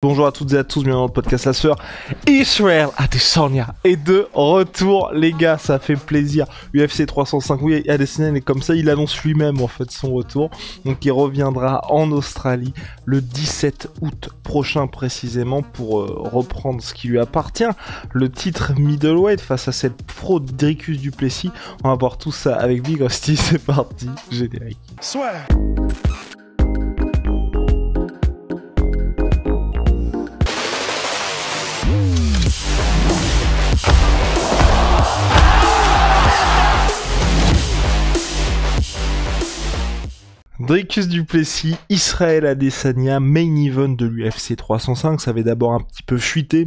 Bonjour à toutes et à tous, bienvenue dans le podcast La Sœur. à Adesanya et de retour, les gars, ça fait plaisir. UFC 305, oui, Adesanya, est comme ça, il annonce lui-même en fait son retour. Donc il reviendra en Australie le 17 août prochain précisément pour euh, reprendre ce qui lui appartient, le titre middleweight face à cette fraude Dricus Duplessis. On va voir tout ça avec Big Rusty c'est parti, générique. Soit. Dricus Duplessis, Israël Adesanya, main event de l'UFC 305. Ça avait d'abord un petit peu fuité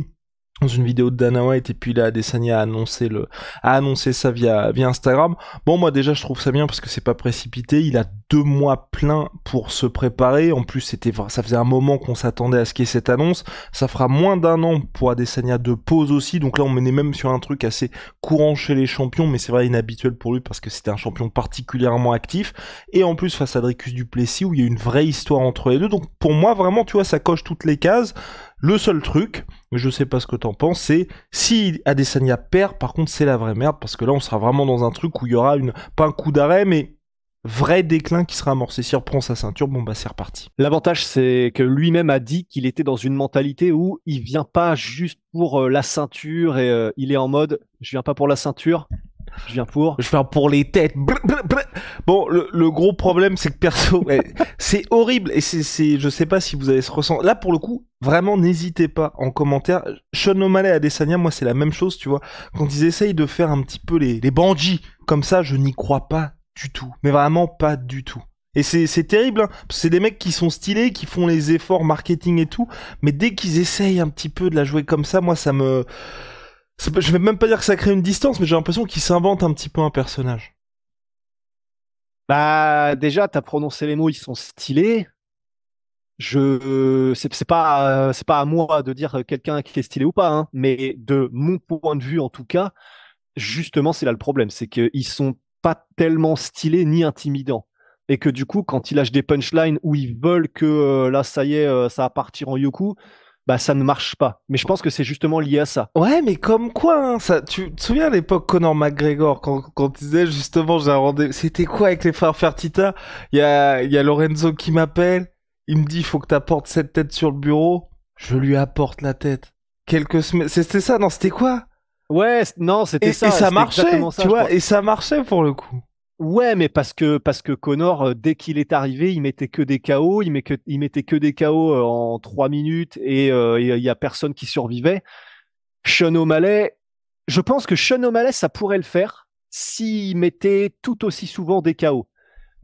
dans une vidéo de Dana White et puis là Adesanya a annoncé le a annoncé ça via via Instagram. Bon moi déjà je trouve ça bien parce que c'est pas précipité, il a deux mois pleins pour se préparer. En plus c'était ça faisait un moment qu'on s'attendait à ce qu'il y ait cette annonce. Ça fera moins d'un an pour Adesanya de pause aussi. Donc là on menait même sur un truc assez courant chez les champions mais c'est vrai inhabituel pour lui parce que c'était un champion particulièrement actif et en plus face à Dricus Duplessis où il y a une vraie histoire entre les deux. Donc pour moi vraiment tu vois ça coche toutes les cases. Le seul truc, je sais pas ce que t'en penses, c'est si Adesanya perd, par contre, c'est la vraie merde, parce que là, on sera vraiment dans un truc où il y aura pas un coup d'arrêt, mais vrai déclin qui sera amorcé. S'il reprend sa ceinture, bon bah c'est reparti. L'avantage c'est que lui-même a dit qu'il était dans une mentalité où il vient pas juste pour euh, la ceinture et euh, il est en mode je viens pas pour la ceinture, je viens pour. Je viens pour les têtes. Bon, le, gros problème, c'est que perso, c'est horrible. Et c'est, je sais pas si vous allez se ressentir. Là, pour le coup, vraiment, n'hésitez pas en commentaire. Sean O'Malley à Adesanya, moi, c'est la même chose, tu vois. Quand ils essayent de faire un petit peu les, les bandits, comme ça, je n'y crois pas du tout. Mais vraiment pas du tout. Et c'est terrible, hein. c'est des mecs qui sont stylés, qui font les efforts marketing et tout, mais dès qu'ils essayent un petit peu de la jouer comme ça, moi ça me je vais même pas dire que ça crée une distance, mais j'ai l'impression qu'il s'invente un petit peu un personnage. Bah, déjà, as prononcé les mots, ils sont stylés. Je, c'est pas, euh, c'est pas à moi de dire quelqu'un qui est stylé ou pas, hein. mais de mon point de vue en tout cas, justement, c'est là le problème, c'est qu'ils sont pas tellement stylés ni intimidants et que du coup, quand ils lâchent des punchlines où ils veulent que euh, là, ça y est, euh, ça va partir en yoku, bah ça ne marche pas. Mais je pense que c'est justement lié à ça. Ouais, mais comme quoi, hein, ça, tu te souviens à l'époque Conor McGregor quand, quand il disait justement j'ai un rendez-vous, c'était quoi avec les frères Fertita Il y a, y a Lorenzo qui m'appelle, il me dit il faut que tu apportes cette tête sur le bureau, je lui apporte la tête. Quelques semaines, c'était ça, non, c'était quoi Ouais, non, c'était ça. Et ça marchait, tu vois, et ça marchait pour le coup. Ouais, mais parce que parce que Connor, euh, dès qu'il est arrivé, il mettait que des KO, il, met que, il mettait que des KO euh, en trois minutes et euh, il y a personne qui survivait. Sean O'Malley, je pense que Sean O'Malley, ça pourrait le faire s'il mettait tout aussi souvent des KO.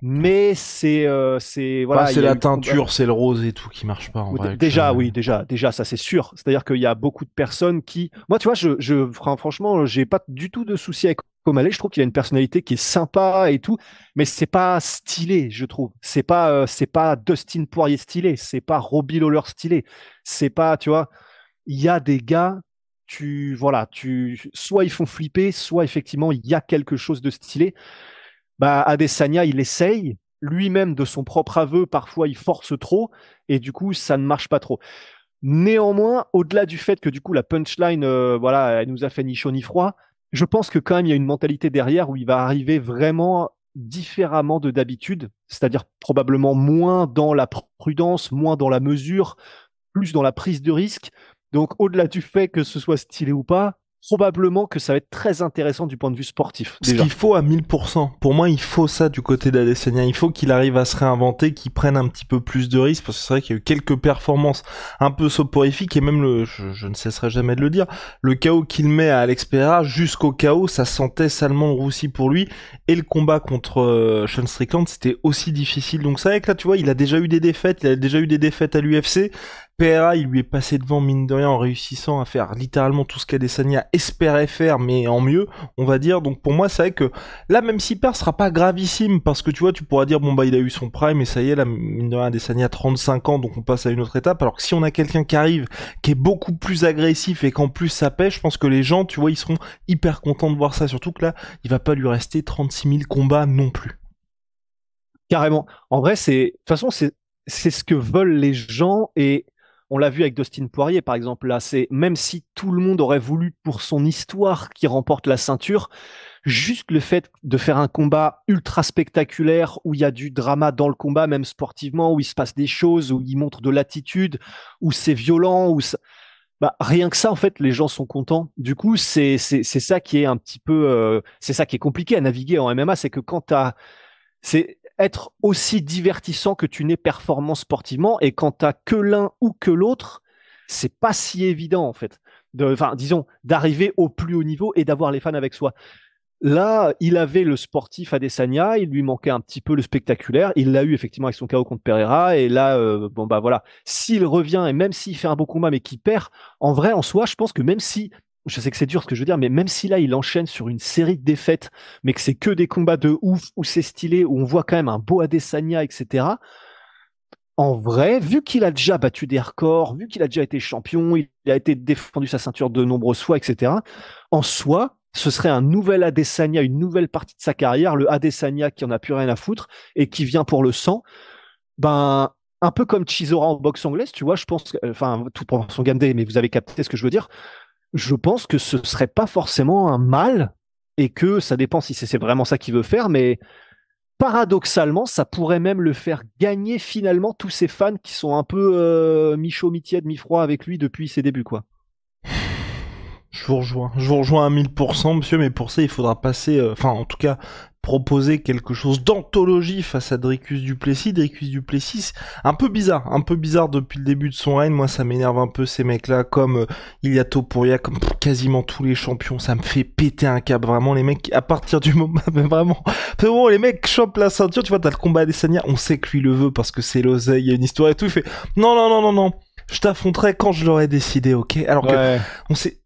Mais c'est c'est voilà, bah, c'est la teinture, c'est le rose et tout qui marche pas. déjà, oui, déjà, déjà, ça c'est sûr. C'est-à-dire qu'il y a beaucoup de personnes qui, moi, tu vois, je, je franchement, j'ai pas du tout de souci avec O'Malley, je trouve qu'il a une personnalité qui est sympa et tout, mais c'est pas stylé, je trouve. C'est pas, euh, c'est pas Dustin Poirier stylé, c'est pas Robbie Lawler stylé, c'est pas, tu vois, il y a des gars, tu, voilà, tu, soit ils font flipper, soit effectivement il y a quelque chose de stylé. Bah, Adesanya, il essaye lui-même de son propre aveu, parfois il force trop et du coup ça ne marche pas trop. Néanmoins, au-delà du fait que du coup la punchline, euh, voilà, elle nous a fait ni chaud ni froid, je pense que quand même, il y a une mentalité derrière où il va arriver vraiment différemment de d'habitude, c'est-à-dire probablement moins dans la prudence, moins dans la mesure, plus dans la prise de risque. Donc au-delà du fait que ce soit stylé ou pas, probablement que ça va être très intéressant du point de vue sportif. Ce qu'il faut à 1000%. Pour moi, il faut ça du côté d'Adesanya. Il faut qu'il arrive à se réinventer, qu'il prenne un petit peu plus de risques, parce que c'est vrai qu'il y a eu quelques performances un peu soporifiques, et même le, je, ne cesserai jamais de le dire, le chaos qu'il met à Alex jusqu'au chaos, ça sentait salement roussi pour lui, et le combat contre euh, Sean Strickland, c'était aussi difficile. Donc c'est vrai que là, tu vois, il a déjà eu des défaites, il a déjà eu des défaites à l'UFC, Pera, il lui est passé devant, mine de rien, en réussissant à faire littéralement tout ce qu'Adesania espérait faire, mais en mieux, on va dire. Donc pour moi, c'est vrai que là, même si perd sera pas gravissime, parce que tu vois, tu pourras dire, bon bah il a eu son prime, et ça y est, là, mine de rien, Adesanya 35 ans, donc on passe à une autre étape. Alors que si on a quelqu'un qui arrive, qui est beaucoup plus agressif, et qu'en plus ça pêche, je pense que les gens, tu vois, ils seront hyper contents de voir ça, surtout que là, il va pas lui rester 36 000 combats non plus. Carrément. En vrai, c'est, de toute façon, c'est, c'est ce que veulent les gens et on l'a vu avec Dustin Poirier, par exemple, là, c'est même si tout le monde aurait voulu pour son histoire qu'il remporte la ceinture, juste le fait de faire un combat ultra spectaculaire où il y a du drama dans le combat, même sportivement, où il se passe des choses, où il montre de l'attitude, où c'est violent, où bah, rien que ça, en fait, les gens sont contents. Du coup, c'est c'est ça qui est un petit peu, euh, c'est ça qui est compliqué à naviguer en MMA, c'est que quand tu c'est être aussi divertissant que tu n'es performant sportivement. Et quand t'as que l'un ou que l'autre, c'est pas si évident en fait. Enfin, disons, d'arriver au plus haut niveau et d'avoir les fans avec soi. Là, il avait le sportif Adesanya, il lui manquait un petit peu le spectaculaire. Il l'a eu effectivement avec son KO contre Pereira. Et là, euh, bon bah voilà, s'il revient et même s'il fait un bon combat mais qu'il perd, en vrai, en soi, je pense que même si je sais que c'est dur ce que je veux dire, mais même si là il enchaîne sur une série de défaites, mais que c'est que des combats de ouf, où c'est stylé, où on voit quand même un beau Adesanya, etc. En vrai, vu qu'il a déjà battu des records, vu qu'il a déjà été champion, il a été défendu sa ceinture de nombreuses fois, etc. En soi, ce serait un nouvel Adesanya, une nouvelle partie de sa carrière, le Adesanya qui en a plus rien à foutre et qui vient pour le sang. Ben, un peu comme Chisora en boxe anglaise, tu vois, je pense, enfin, tout pour son gamme day, mais vous avez capté ce que je veux dire je pense que ce serait pas forcément un mal et que ça dépend si c'est vraiment ça qu'il veut faire, mais paradoxalement, ça pourrait même le faire gagner finalement tous ces fans qui sont un peu euh, mi-chaud, mi-tiède, mi-froid avec lui depuis ses débuts, quoi. Je vous rejoins, je vous rejoins à 1000%, monsieur, mais pour ça, il faudra passer, euh, enfin, en tout cas, proposer quelque chose d'anthologie face à Dricus Duplessis. Dricus Duplessis, un peu bizarre, un peu bizarre depuis le début de son règne. Moi, ça m'énerve un peu ces mecs-là, comme euh, Iliato Pouria, comme quasiment tous les champions. Ça me fait péter un câble, vraiment. Les mecs, à partir du moment, mais vraiment, bon, les mecs chopent la ceinture. Tu vois, t'as le combat des Sania. On sait que lui le veut parce que c'est l'oseille, il y a une histoire et tout. Il fait non, non, non, non, non. Je t'affronterai quand je l'aurai décidé, ok Alors que on sait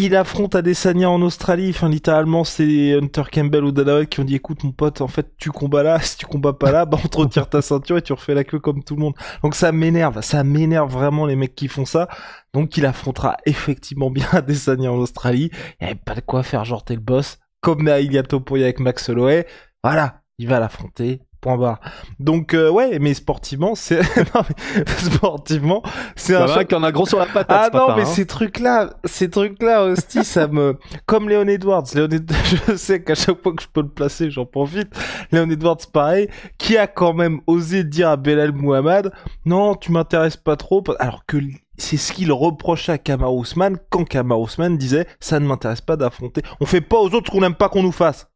il affronte Adesanya en Australie. Enfin, littéralement, c'est Hunter Campbell ou Dana qui ont dit écoute, mon pote, en fait, tu combats là. Si tu combats pas là, bah, on te retire ta ceinture et tu refais la queue comme tout le monde. Donc, ça m'énerve. Ça m'énerve vraiment les mecs qui font ça. Donc, il affrontera effectivement bien Adesanya en Australie. Il n'y avait pas de quoi faire genre le boss. Comme pour Topoya avec Max Holloway. Voilà. Il va l'affronter. Point barre. Donc euh, ouais, mais sportivement, c'est sportivement, c'est bah, un truc bah, qu'on a gros sur la patate. Ah non, mais hein. ces trucs là, ces trucs là, Hostie, ça me comme Léon Edwards. Léon je sais qu'à chaque fois que je peux le placer, j'en profite. Léon Edwards, pareil, qui a quand même osé dire à Belal Muhammad, non, tu m'intéresses pas trop, alors que c'est ce qu'il reprochait à Kamar Ousmane quand Kamar Ousmane disait, ça ne m'intéresse pas d'affronter. On fait pas aux autres ce qu'on n'aime pas qu'on nous fasse.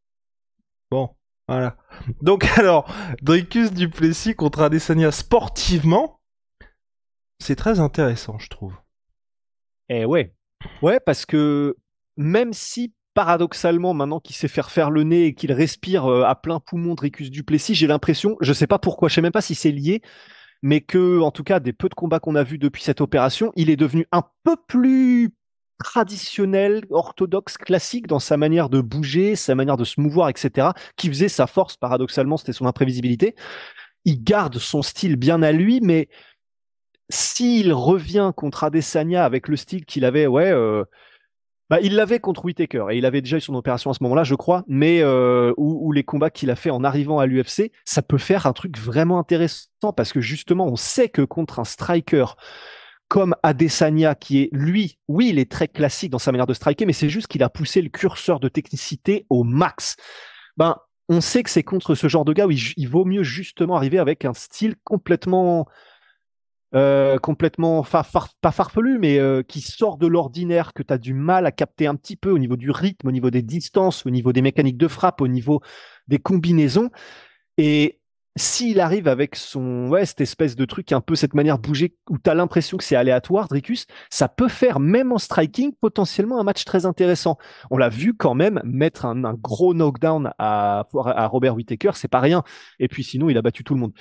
Bon. Voilà. Donc alors, Dricus Duplessis contre Adesanya sportivement, c'est très intéressant, je trouve. Eh ouais. Ouais, parce que même si paradoxalement, maintenant qu'il sait faire faire le nez et qu'il respire euh, à plein poumon Dricus Duplessis, j'ai l'impression, je sais pas pourquoi, je sais même pas si c'est lié, mais que, en tout cas, des peu de combats qu'on a vus depuis cette opération, il est devenu un peu plus traditionnel, orthodoxe, classique dans sa manière de bouger, sa manière de se mouvoir, etc., qui faisait sa force, paradoxalement, c'était son imprévisibilité. Il garde son style bien à lui, mais s'il revient contre Adesanya avec le style qu'il avait, ouais, euh, bah, il l'avait contre Whitaker et il avait déjà eu son opération à ce moment-là, je crois, mais euh, les combats qu'il a fait en arrivant à l'UFC, ça peut faire un truc vraiment intéressant parce que justement, on sait que contre un striker comme Adesanya, qui est lui, oui, il est très classique dans sa manière de striker, mais c'est juste qu'il a poussé le curseur de technicité au max. Ben, on sait que c'est contre ce genre de gars où il, vaut mieux justement arriver avec un style complètement, euh, complètement pas farfelu, mais euh, qui sort de l'ordinaire, que tu as du mal à capter un petit peu au niveau du rythme, au niveau des distances, au niveau des mécaniques de frappe, au niveau des combinaisons. Et s'il arrive avec son ouais cette espèce de truc un peu cette manière bouger où tu as l'impression que c'est aléatoire Dricus ça peut faire même en striking potentiellement un match très intéressant on l'a vu quand même mettre un, gros knockdown à, Robert Whittaker c'est pas rien et puis sinon il a battu tout le monde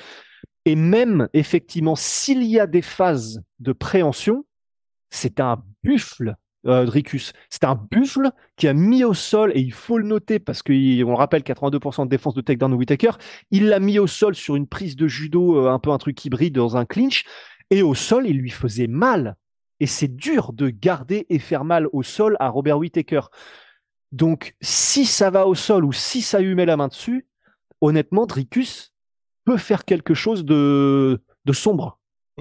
et même effectivement s'il y a des phases de préhension c'est un buffle euh, c'est un buffle qui a mis au sol, et il faut le noter parce qu'on le rappelle, 82% de défense de takedown de Whitaker. Il l'a mis au sol sur une prise de judo, euh, un peu un truc hybride dans un clinch. Et au sol, il lui faisait mal. Et c'est dur de garder et faire mal au sol à Robert Whitaker. Donc, si ça va au sol ou si ça lui met la main dessus, honnêtement, Dricus peut faire quelque chose de, de sombre.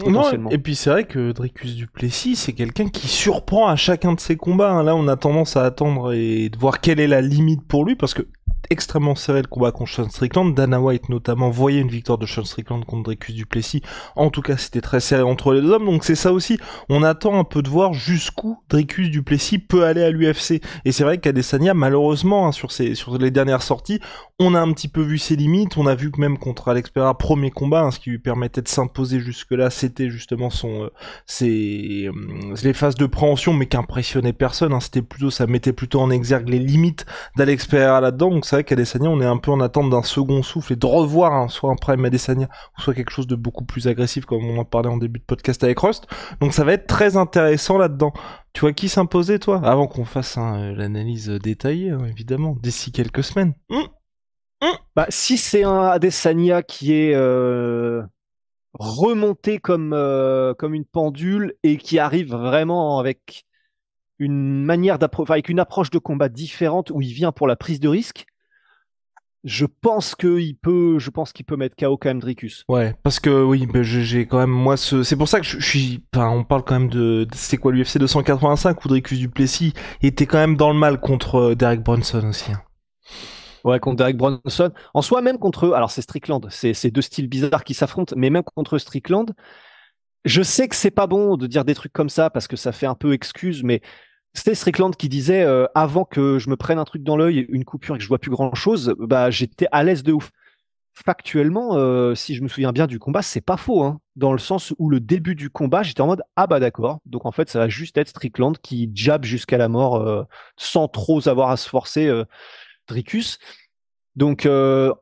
Non, et puis c'est vrai que Dricus Duplessis, c'est quelqu'un qui surprend à chacun de ses combats. Hein. Là, on a tendance à attendre et de voir quelle est la limite pour lui, parce que extrêmement serré le combat contre Sean Strickland. Dana White notamment voyait une victoire de Sean Strickland contre Dricus Duplessis. En tout cas, c'était très serré entre les deux hommes. Donc c'est ça aussi. On attend un peu de voir jusqu'où Dricus Duplessis peut aller à l'UFC. Et c'est vrai qu'Adesania malheureusement, hein, sur, ses, sur les dernières sorties, on a un petit peu vu ses limites. On a vu que même contre Alex Pereira, premier combat, hein, ce qui lui permettait de s'imposer jusque-là, c'était justement son, euh, ses, euh, les phases de préhension, mais qui impressionnait personne. Hein. C'était plutôt, ça mettait plutôt en exergue les limites d'Alex Pereira là-dedans. Donc c'est vrai qu'Adesanya, on est un peu en attente d'un second souffle et de revoir soit un prime Adesanya, soit quelque chose de beaucoup plus agressif comme on en parlait en début de podcast avec Rust. Donc ça va être très intéressant là-dedans. Tu vois qui s'imposer, toi Avant qu'on fasse hein, l'analyse détaillée, hein, évidemment, d'ici quelques semaines. Mmh. Mmh. bah, si c'est un Adesanya qui est euh, remonté comme, euh, comme une pendule et qui arrive vraiment avec une manière avec une approche de combat différente où il vient pour la prise de risque, je pense qu'il peut, je pense qu'il peut mettre KO quand même Dricus. Ouais, parce que oui, ben, j'ai quand même moi ce, c'est pour ça que je, suis, enfin, on parle quand même de, c'est quoi l'UFC 285 où Dricus Plessis était quand même dans le mal contre euh, Derek Bronson aussi. Hein. Ouais, contre Derek Bronson. En soi, même contre, eux, alors c'est Strickland, c'est deux styles bizarres qui s'affrontent, mais même contre Strickland, je sais que c'est pas bon de dire des trucs comme ça parce que ça fait un peu excuse, mais c'était Strickland qui disait euh, avant que je me prenne un truc dans l'œil, une coupure et que je vois plus grand chose, bah j'étais à l'aise de ouf. Factuellement, euh, si je me souviens bien du combat, c'est pas faux, hein, dans le sens où le début du combat, j'étais en mode ah bah d'accord. Donc en fait, ça va juste être Strickland qui jab jusqu'à la mort euh, sans trop avoir à se forcer Dricus. Donc,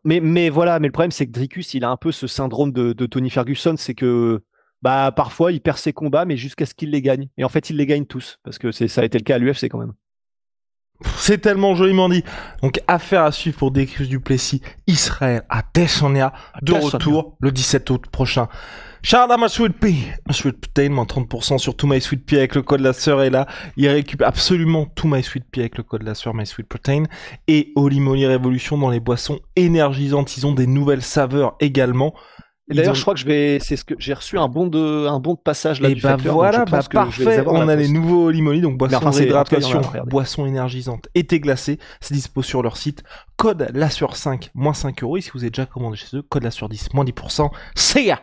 mais, mais voilà, mais le problème c'est que Dricus, il a un peu ce syndrome de Tony Ferguson, c'est que bah parfois il perd ses combats, mais jusqu'à ce qu'il les gagne. Et en fait, il les gagne tous, parce que ça a été le cas à l'UFC quand même. C'est tellement joliment dit. Donc, affaire à suivre pour Décris du Plessis, Israël à Tessonia, de retour le 17 août prochain. Charles ma sweet pea, ma sweet moins 30% sur tout my sweet pea avec le code la sœur est là. Il récupère absolument tout my sweet pea avec le code la sœur, my sweet protein. Et Holy Moly Révolution dans les boissons énergisantes, ils ont des nouvelles saveurs également. D'ailleurs, je crois que je vais, c'est ce que j'ai reçu un bon de, un bon de passage là. Et bah voilà, bah parfait. On a les nouveaux Limoli, donc boissons enfin, boissons énergisantes et glacé. C'est dispo sur leur site. Code la sur 5, moins 5 euros. Et si vous avez déjà commandé chez eux, code la sur 10, moins 10%. C'est ya!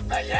batalla.